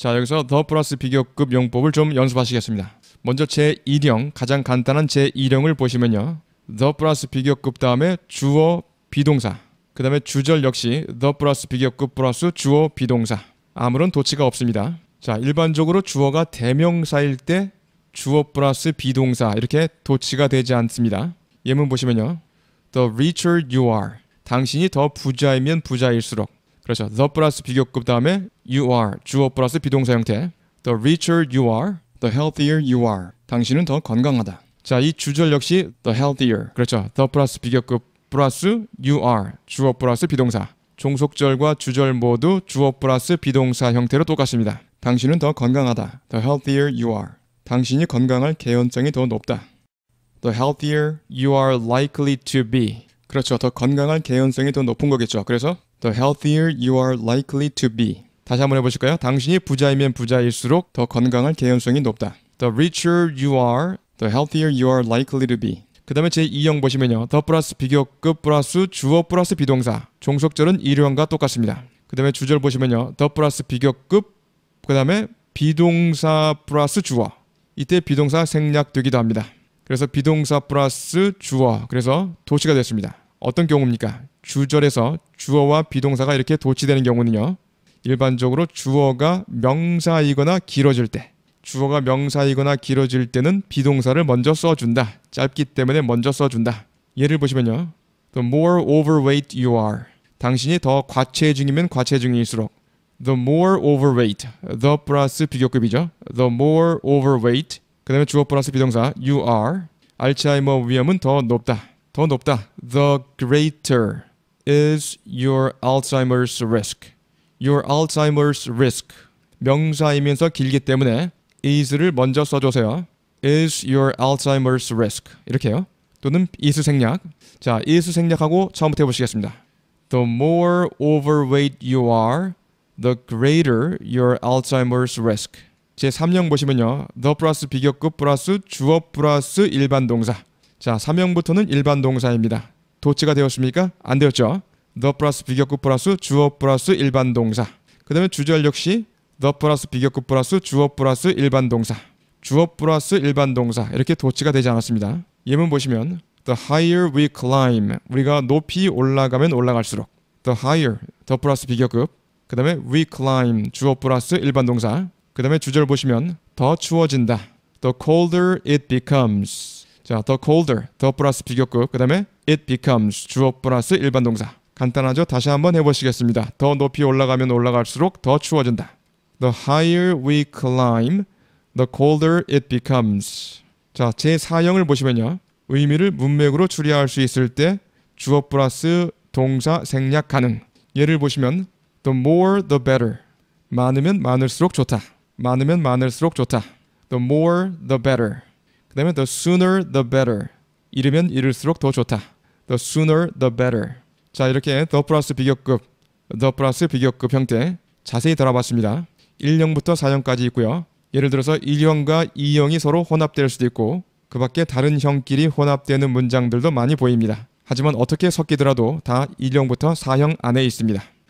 자 여기서 더 플러스 비교급 용법을 좀 연습하시겠습니다. 먼저 제1형 가장 간단한 제1형을 보시면요. 더 플러스 비교급 다음에 주어 비동사 그 다음에 주절 역시 더 플러스 비교급 플러스 주어 비동사 아무런 도치가 없습니다. 자 일반적으로 주어가 대명사일 때 주어 플러스 비동사 이렇게 도치가 되지 않습니다. 예문 보시면요. The richer you are 당신이 더 부자이면 부자일수록 그렇죠. the 플러스 비교급 다음에 you are 주어 플러스 비동사 형태 the richer you are the healthier you are 당신은 더 건강하다. 자, 이 주절 역시 the healthier. 그렇죠. the 플러스 비교급 플러스 you are 주어 플러스 비동사. 종속절과 주절 모두 주어 플러스 비동사 형태로 똑같습니다. 당신은 더 건강하다. the healthier you are. 당신이 건강할 개연성이 더 높다. the healthier you are likely to be. 그렇죠. 더 건강한 개연성이 더 높은 거겠죠. 그래서 the healthier you are likely to be. 다시 한번 해보실까요? 당신이 부자이면 부자일수록 더 건강한 개연성이 높다. The richer you are, the healthier you are likely to be. 그 다음에 제2형 보시면요. 더 플러스 비교급 플러스 주어 플러스 비동사. 종속절은 일형과 똑같습니다. 그 다음에 주절 보시면요. 더 플러스 비교급 그 다음에 비동사 플러스 주어. 이때 비동사 생략되기도 합니다. 그래서 비동사 플러스 주어. 그래서 도시가 됐습니다. 어떤 경우입니까? 주절에서 주어와 비동사가 이렇게 도치되는 경우는요. 일반적으로 주어가 명사이거나 길어질 때 주어가 명사이거나 길어질 때는 비동사를 먼저 써준다. 짧기 때문에 먼저 써준다. 예를 보시면요. The more overweight you are. 당신이 더 과체중이면 과체중일수록 the more overweight, the 플러스 비교급이죠. the more overweight, 그 다음에 주어 플러스 비동사 you are, 알츠하이머 위험은 더 높다. 더 높다. The greater is your Alzheimer's risk. Your Alzheimer's risk. 명사이면서 길기 때문에 is를 먼저 써주세요. is your Alzheimer's risk. 이렇게요. 또는 is 생략. 자, is 생략하고 처음부터 해보시겠습니다. The more overweight you are, the greater your Alzheimer's risk. 제 3령 보시면요. 더 플러스 비교급 플러스 주어 플러스 일반 동사. 자, 사명부터는 일반 동사입니다. 도치가 되었습니까? 안 되었죠. 더 플러스 비격구 플러스 주어 플러스 일반 동사. 그 다음에 주절 역시 더 플러스 비격구 플러스 주어 플러스 일반 동사. 주어 플러스 일반 동사. 이렇게 도치가 되지 않았습니다. 예문 보시면 the higher we climb. 우리가 높이 올라가면 올라갈수록 the higher, t 플러스 비격급. 그 다음에 we climb, 주어 플러스 일반 동사. 그 다음에 주절 보시면 더 추워진다. the colder it becomes. 자, 더 colder, 더 플러스 비교급, 그 다음에 it becomes 주어 플러스 일반 동사. 간단하죠? 다시 한번 해보시겠습니다. 더 높이 올라가면 올라갈수록 더 추워진다. The higher we climb, the colder it becomes. 자, 제 4형을 보시면요. 의미를 문맥으로 추리할 수 있을 때 주어 플러스 동사 생략 가능. 예를 보시면 the more the better. 많으면 많을수록 좋다. 많으면 많을수록 좋다. the more the better. 그 다음에 the sooner the better. 이르면 이를수록 더 좋다. the sooner the better. 자 이렇게 the 플러스 비교급, the 플러스 비교급 형태 자세히 들어봤습니다 1형부터 4형까지 있고요. 예를 들어서 1형과 2형이 서로 혼합될 수도 있고 그 밖에 다른 형끼리 혼합되는 문장들도 많이 보입니다. 하지만 어떻게 섞이더라도 다 1형부터 4형 안에 있습니다.